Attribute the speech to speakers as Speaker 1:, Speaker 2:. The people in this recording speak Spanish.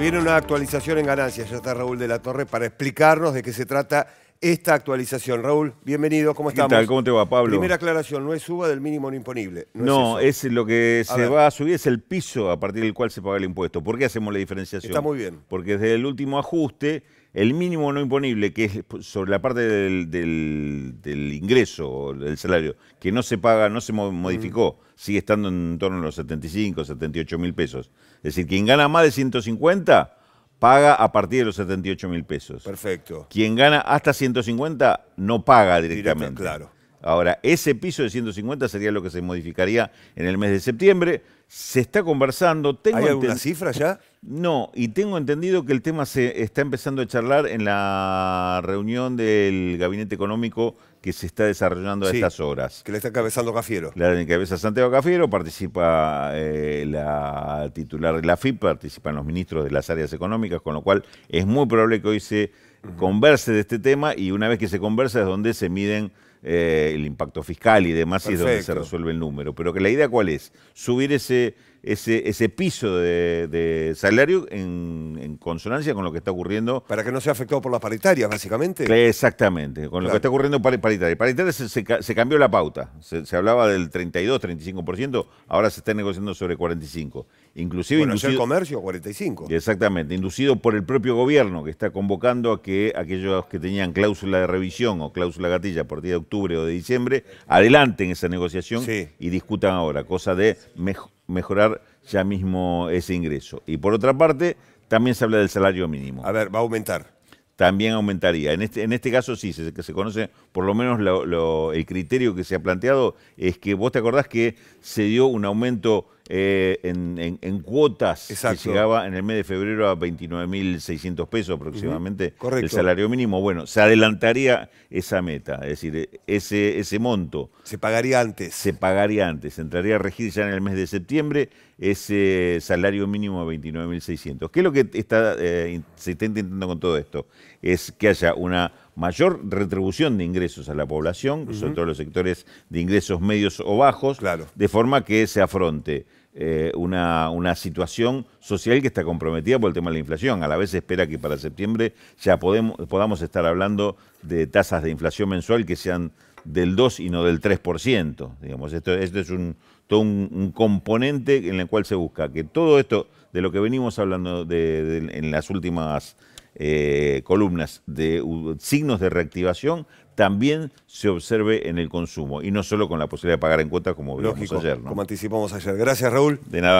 Speaker 1: viene una actualización en ganancias. Ya está Raúl de la Torre para explicarnos de qué se trata esta actualización. Raúl, bienvenido, ¿cómo estamos? ¿Qué tal? ¿Cómo te va, Pablo? Primera aclaración, no es suba del mínimo no imponible. No, es,
Speaker 2: lo que se va a subir, es el piso a partir del cual se paga el impuesto. ¿Por qué hacemos la diferenciación? Está muy bien. Porque desde el último ajuste el mínimo no imponible, que es pues, sobre la parte del, ingreso o ingreso, del salario, que no se paga, no se modificó, sigue estando en torno a los 75, 78 mil pesos. Es decir, quien gana más de 150 paga a partir de los 78 mil pesos.
Speaker 1: Perfecto.
Speaker 2: Quien gana hasta 150 no paga directamente. claro. Ahora, ese piso de 150 sería lo que se modificaría en el mes de septiembre. Se está conversando. Tengo ¿Hay alguna cifra ya? No, y tengo entendido que el tema se está empezando a charlar en la reunión del Gabinete Económico que se está desarrollando a estas horas. Que le está encabezando Cafiero. La encabeza Santiago Cafiero, participa eh, la titular de la FIP, participan los ministros de las áreas económicas, con lo cual es muy probable que hoy se converse de este tema y una vez que se conversa es donde se miden eh, el impacto fiscal y demás y es donde se resuelve el número. Pero que la idea cuál es, subir ese ese, piso de, salario en, consonancia con lo que está ocurriendo. Para que no sea afectado por las paritarias, básicamente. Exactamente, con lo que está ocurriendo paritaria. Paritaria se, se, cambió la pauta. Se, hablaba del 32, 35%, ahora se está negociando sobre 45%. Inclusive bueno, inducido, el comercio,
Speaker 1: 45.
Speaker 2: Exactamente, inducido por el propio gobierno que está convocando a que aquellos que tenían cláusula de revisión o cláusula gatilla por día de octubre o de diciembre adelanten esa negociación y discutan ahora, cosa de mejor mejorar ya mismo ese ingreso. Y por otra parte, también se habla del salario mínimo. A ver, va a aumentar. También aumentaría. En este, en este caso sí, se, que se conoce, por lo menos el criterio que se ha planteado es que vos te acordás que se dio un aumento eh, en, cuotas que llegaba en el mes de febrero a 29.600 pesos aproximadamente el salario mínimo. Bueno, se adelantaría esa meta, es decir, ese, ese monto. Se pagaría antes. Se pagaría antes, entraría a regir ya en el mes de septiembre ese salario mínimo a 29.600. ¿Qué es lo que está, eh, se está intentando con todo esto? Es que haya una mayor retribución de ingresos a la población, sobre todo los sectores de ingresos medios o bajos, claro. de forma que se afronte. Eh, una, una, situación social que está comprometida por el tema de la inflación. A la vez espera que para septiembre ya podamos estar hablando de tasas de inflación mensual que sean del 2 y no del 3%. Digamos. Esto, esto es un, todo un, componente en el cual se busca que todo esto de lo que venimos hablando de, en las últimas eh, columnas de signos de reactivación también se observe en el consumo y no solo con la posibilidad de pagar en cuotas como vimos ayer. ¿no?
Speaker 1: Como anticipamos ayer. Gracias, Raúl.
Speaker 2: De nada.